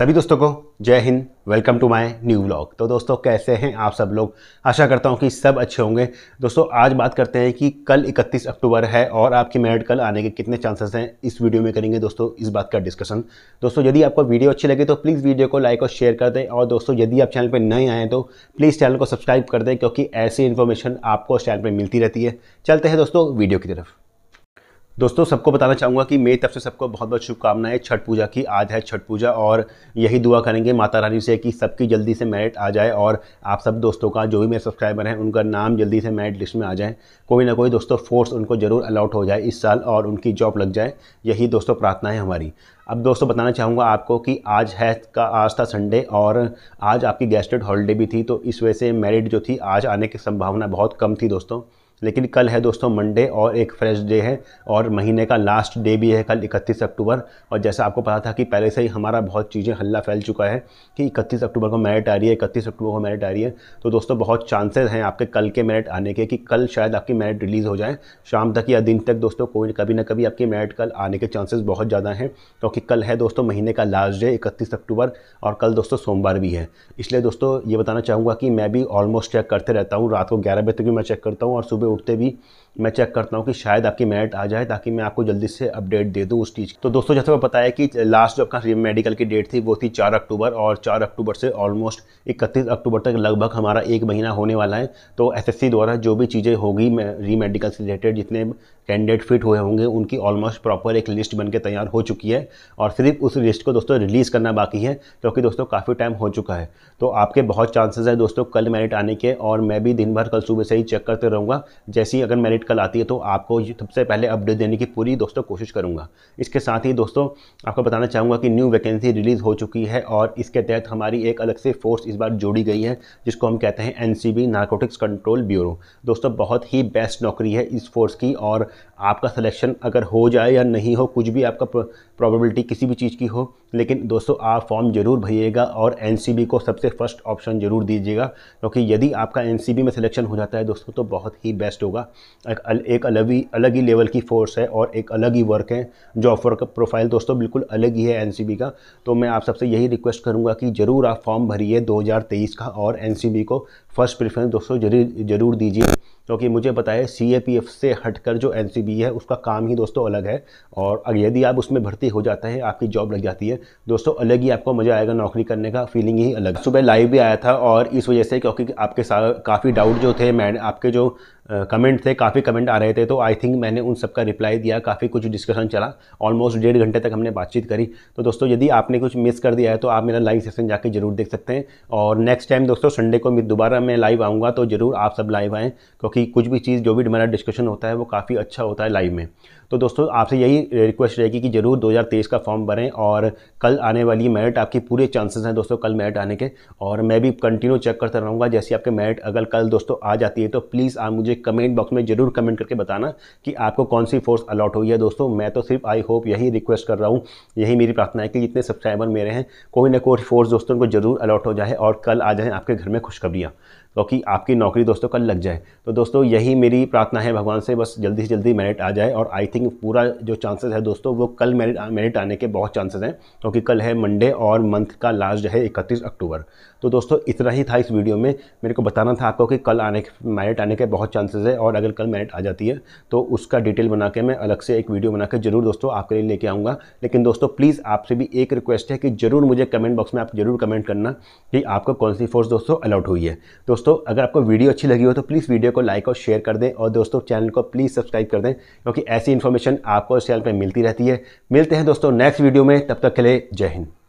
सभी दोस्तों को जय हिंद welcome to my new vlog तो दोस्तों कैसे हैं आप सब लोग आशा करता हूं कि सब अच्छे होंगे दोस्तों आज बात करते हैं कि कल 31 अक्टूबर है और आपकी मेरिट कल आने के कितने चांसेस हैं इस वीडियो में करेंगे दोस्तों इस बात का डिस्कशन दोस्तों यदि आपको वीडियो अच्छी लगे तो प्लीज़ वीडियो को लाइक और शेयर कर दें और दोस्तों यदि आप चैनल पर नए आएँ तो प्लीज़ चैनल को सब्सक्राइब कर दें क्योंकि ऐसी इन्फॉर्मेशन आपको उस चैनल पर मिलती रहती है चलते हैं दोस्तों वीडियो की तरफ दोस्तों सबको बताना चाहूँगा कि मेरी तरफ से सबको बहुत बहुत शुभकामनाएं छठ पूजा की आज है छठ पूजा और यही दुआ करेंगे माता रानी से कि सबकी जल्दी से मेरिट आ जाए और आप सब दोस्तों का जो भी मेरे सब्सक्राइबर हैं उनका नाम जल्दी से मेरिट लिस्ट में आ जाए कोई ना कोई दोस्तों फोर्स उनको ज़रूर अलाउट हो जाए इस साल और उनकी जॉब लग जाए यही दोस्तों प्रार्थना है हमारी अब दोस्तों बताना चाहूँगा आपको कि आज है का आज था संडे और आज आपकी गेस्टेड हॉलीडे भी थी तो इस वजह से मेरिट जो थी आज आने की संभावना बहुत कम थी दोस्तों लेकिन कल है दोस्तों मंडे और एक फ्रेश डे है और महीने का लास्ट डे भी है कल 31 अक्टूबर और जैसा आपको पता था कि पहले से ही हमारा बहुत चीज़ें हल्ला फैल चुका है कि 31 अक्टूबर को मेरिट आ रही है इकतीस अक्टूबर को मेरिट आ रही है तो दोस्तों बहुत चांसेस हैं आपके कल के मेरिट आने के कि कल शायद आपकी मेरिट रिलीज़ हो जाए शाम तक या दिन तक दोस्तों कोई कभी ना कभी आपकी मेरिट कल आने के चांसेज़ बहुत ज़्यादा हैं क्योंकि कल है दोस्तों महीने का लास्ट डे इकतीस अक्टूबर और कल दोस्तों सोमवार भी है इसलिए दोस्तों ये बताना चाहूँगा कि मैं भी ऑलमोस्ट चेक करते रहता हूँ रात को ग्यारह बजे तक भी मैं चेक करता हूँ और सुबह उठते भी मैं चेक करता हूँ कि शायद आपकी मेरिट आ जाए ताकि मैं आपको जल्दी से अपडेट दे दूँ उस चीज़ तो दोस्तों जैसे मैं बताया कि लास्ट जो आपका मेडिकल की डेट थी वो थी चार अक्टूबर और चार अक्टूबर से ऑलमोस्ट इकतीस अक्टूबर तक लगभग हमारा एक महीना होने वाला है तो एस द्वारा जो भी चीज़ें होगी री मेडिकल से रिलेटेड जितने कैंडिडेट फिट हुए होंगे उनकी ऑलमोस्ट प्रॉपर एक लिस्ट बनकर तैयार हो चुकी है और सिर्फ उस लिस्ट को दोस्तों रिलीज़ करना बाकी है क्योंकि तो दोस्तों काफ़ी टाइम हो चुका है तो आपके बहुत चांसेस है दोस्तों कल मेरिट आने के और मैं भी दिन भर कल सुबह से ही चेक करते रहूँगा जैसे ही अगर मेरिट कल आती है तो आपको सबसे पहले अपडेट देने की पूरी दोस्तों कोशिश करूँगा इसके साथ ही दोस्तों आपको बताना चाहूँगा कि न्यू वैकेंसी रिलीज़ हो चुकी है और इसके तहत हमारी एक अलग से फोर्स इस बार जोड़ी गई है जिसको हम कहते हैं N C narcotics control bureau दोस्तों बहुत ही बेस्ट नौकरी है इस फोर्स की और आपका सिलेक्शन अगर हो जाए या नहीं हो कुछ भी आपका प्रॉबिलिटी किसी भी चीज़ की हो लेकिन दोस्तों आप फॉर्म ज़रूर भरिएगा और एन को सबसे फर्स्ट ऑप्शन ज़रूर दीजिएगा क्योंकि तो यदि आपका एन में सिलेक्शन हो जाता है दोस्तों तो बहुत ही बेस्ट बेस्ट होगा एक, एक अलग ही अलग ही लेवल की फोर्स है और एक अलग ही वर्क है जॉब वर्क प्रोफाइल दोस्तों बिल्कुल अलग ही है एन का तो मैं आप सबसे यही रिक्वेस्ट करूँगा कि ज़रूर आप फॉर्म भरिए दो का और एन को फर्स्ट प्रेफरेंस दोस्तों जरूर जरूर दीजिए क्योंकि तो मुझे पता है सी से हटकर जो एन है उसका काम ही दोस्तों अलग है और यदि आप उसमें भर्ती हो जाते हैं आपकी जॉब लग जाती है दोस्तों अलग ही आपको मज़ा आएगा नौकरी करने का फीलिंग ही अलग सुबह लाइव भी आया था और इस वजह से क्योंकि आपके काफ़ी डाउट जो थे मैं आपके जो कमेंट थे काफ़ी कमेंट आ रहे थे तो आई थिंक मैंने उन सबका रिप्लाई दिया काफ़ी कुछ डिस्कशन चला ऑलमोस्ट डेढ़ घंटे तक हमने बातचीत करी तो दोस्तों यदि आपने कुछ मिस कर दिया है तो आप मेरा लाइव सेशन जाके जरूर देख सकते हैं और नेक्स्ट टाइम दोस्तों संडे को दोबारा मैं लाइव आऊँगा तो ज़रूर आप सब लाइव आएँ क्योंकि कुछ भी चीज़ जो भी मेरा डिस्कशन होता है वो काफ़ी अच्छा होता है लाइव में तो दोस्तों आपसे यही रिक्वेस्ट रहेगी कि जरूर 2023 का फॉर्म भरें और कल आने वाली मेरिट आपकी पूरे चांसेस हैं दोस्तों कल मेरिट आने के और मैं भी कंटिन्यू चेक करता रहूँगा जैसे आपके मेरिट अगर कल दोस्तों आ जाती है तो प्लीज़ आप मुझे कमेंट बॉक्स में ज़रूर कमेंट करके बताना कि आपको कौन सी फोर्स अलॉट हुई है दोस्तों मैं तो सिर्फ आई होप यही रिक्वेस्ट कर रहा हूँ यही मेरी प्रार्थना है कि जितने सब्सक्राइबर मेरे हैं कोई ना कोई फोर्स दोस्तों को ज़रूर अलॉट हो जाए और कल आ जाए आपके घर में खुशखबरियाँ क्योंकि तो आपकी नौकरी दोस्तों कल लग जाए तो दोस्तों यही मेरी प्रार्थना है भगवान से बस जल्दी से जल्दी मेरिट आ जाए और आई थिंक थिंक पूरा जो चांसेस है दोस्तों वो कल मेरिट मेरिट आने के बहुत चांसेस हैं क्योंकि तो कल है मंडे और मंथ का लास्ट है इकतीस अक्टूबर तो दोस्तों इतना ही था इस वीडियो में मेरे को बताना था आपको कि कल आने के मेरिट आने के बहुत चांसेस है और अगर कल मेरिट आ जाती है तो उसका डिटेल बना के मैं अलग से एक वीडियो बना के जरूर दोस्तों आपके लिए लेके आऊँगा लेकिन दोस्तों प्लीज़ आपसे भी एक रिक्वेस्ट है कि जरूर मुझे कमेंट बॉक्स में आप जरूर कमेंट करना कि आपको कौन सी फोर्स दोस्तों अलाउट हुई है दोस्तों अगर आपको वीडियो अच्छी लगी हो तो प्लीज़ वीडियो को लाइक और शेयर कर दें और दोस्तों चैनल को प्लीज़ सब्सक्राइब कर दें क्योंकि ऐसी इन्फॉर्म इन्फॉर्मेशन आपको इस चैनल पर मिलती रहती है मिलते हैं दोस्तों नेक्स्ट वीडियो में तब तक के लिए जय हिंद